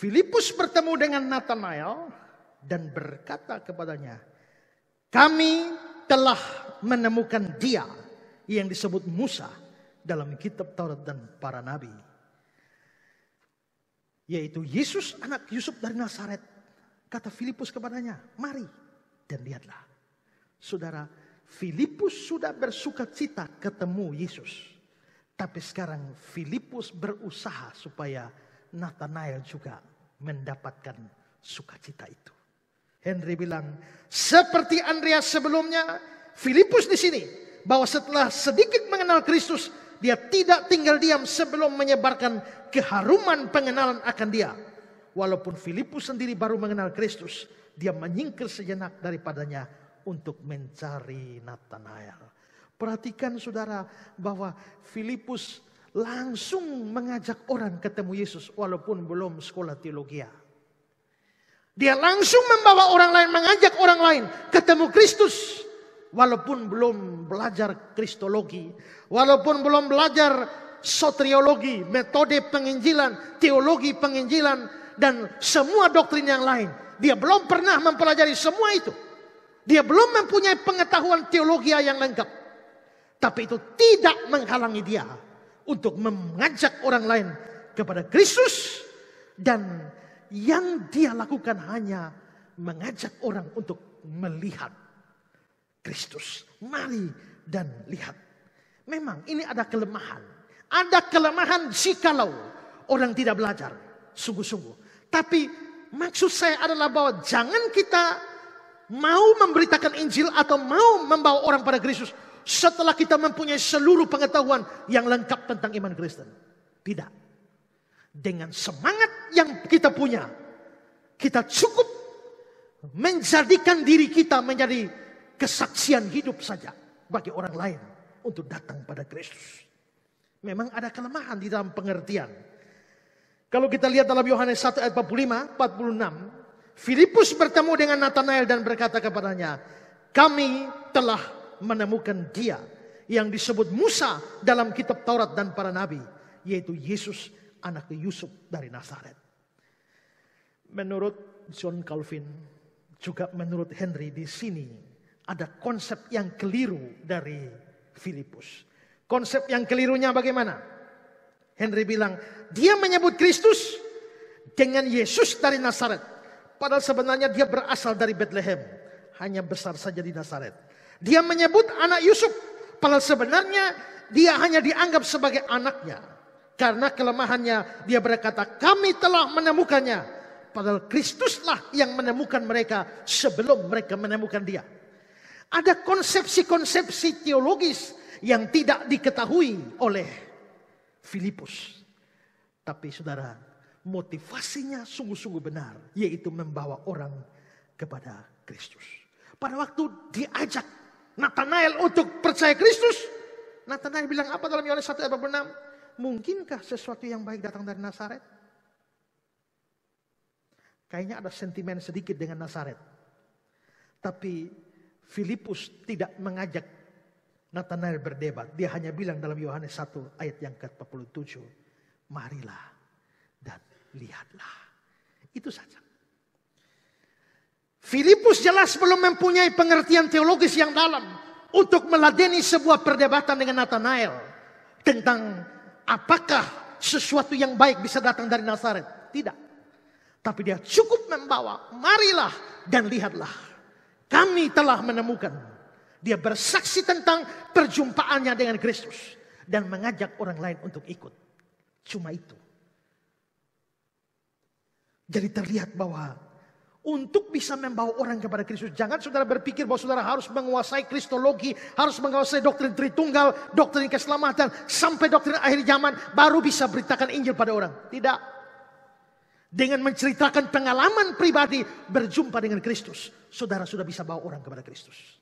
Filipus bertemu dengan Nathanael dan berkata kepadanya, "Kami telah menemukan dia yang disebut Musa dalam kitab Taurat dan para nabi." Yaitu Yesus anak Yusuf dari Nazaret. Kata Filipus kepadanya, "Mari dan lihatlah." Saudara, Filipus sudah bersuka cita ketemu Yesus. Tapi sekarang Filipus berusaha supaya Nathanael juga mendapatkan sukacita itu. Henry bilang, seperti Andreas sebelumnya, Filipus di sini bahwa setelah sedikit mengenal Kristus, dia tidak tinggal diam sebelum menyebarkan keharuman pengenalan akan dia. Walaupun Filipus sendiri baru mengenal Kristus, dia menyingkir sejenak daripadanya untuk mencari Nathanael. Perhatikan saudara bahwa Filipus langsung mengajak orang ketemu Yesus walaupun belum sekolah teologi. Dia langsung membawa orang lain, mengajak orang lain ketemu Kristus walaupun belum belajar kristologi, walaupun belum belajar soteriologi, metode penginjilan, teologi penginjilan dan semua doktrin yang lain. Dia belum pernah mempelajari semua itu. Dia belum mempunyai pengetahuan teologi yang lengkap. Tapi itu tidak menghalangi dia untuk mengajak orang lain kepada Kristus dan yang dia lakukan hanya mengajak orang untuk melihat Kristus. Mari dan lihat. Memang ini ada kelemahan. Ada kelemahan jikalau orang tidak belajar sungguh-sungguh. Tapi maksud saya adalah bahwa jangan kita mau memberitakan Injil atau mau membawa orang pada Kristus setelah kita mempunyai seluruh pengetahuan yang lengkap tentang iman Kristen? Tidak. Dengan semangat yang kita punya, kita cukup menjadikan diri kita menjadi kesaksian hidup saja bagi orang lain untuk datang pada Kristus. Memang ada kelemahan di dalam pengertian. Kalau kita lihat dalam Yohanes 1 ayat 45, 46, Filipus bertemu dengan Nathanael dan berkata kepadanya, kami telah menemukan dia yang disebut Musa dalam kitab Taurat dan para nabi, yaitu Yesus anak Yusuf dari Nazaret. Menurut John Calvin, juga menurut Henry di sini ada konsep yang keliru dari Filipus. Konsep yang kelirunya bagaimana? Henry bilang, dia menyebut Kristus dengan Yesus dari Nazaret. Padahal sebenarnya dia berasal dari Bethlehem. Hanya besar saja di Nazaret. Dia menyebut anak Yusuf. Padahal sebenarnya dia hanya dianggap sebagai anaknya. Karena kelemahannya dia berkata kami telah menemukannya. Padahal Kristuslah yang menemukan mereka sebelum mereka menemukan dia. Ada konsepsi-konsepsi teologis yang tidak diketahui oleh Filipus. Tapi saudara, motivasinya sungguh-sungguh benar, yaitu membawa orang kepada Kristus. Pada waktu diajak Nathanael untuk percaya Kristus, Nathanael bilang apa dalam Yohanes 1 ayat 6? Mungkinkah sesuatu yang baik datang dari Nazaret? Kayaknya ada sentimen sedikit dengan Nazaret. Tapi Filipus tidak mengajak Nathanael berdebat. Dia hanya bilang dalam Yohanes 1 ayat yang ke-47. Marilah lihatlah. Itu saja. Filipus jelas belum mempunyai pengertian teologis yang dalam untuk meladeni sebuah perdebatan dengan Nathanael tentang apakah sesuatu yang baik bisa datang dari Nazaret. Tidak. Tapi dia cukup membawa, marilah dan lihatlah. Kami telah menemukan. Dia bersaksi tentang perjumpaannya dengan Kristus. Dan mengajak orang lain untuk ikut. Cuma itu. Jadi terlihat bahwa untuk bisa membawa orang kepada Kristus. Jangan saudara berpikir bahwa saudara harus menguasai kristologi, harus menguasai doktrin Tritunggal, doktrin keselamatan, sampai doktrin akhir zaman, baru bisa beritakan Injil pada orang. Tidak. Dengan menceritakan pengalaman pribadi berjumpa dengan Kristus, saudara sudah bisa bawa orang kepada Kristus.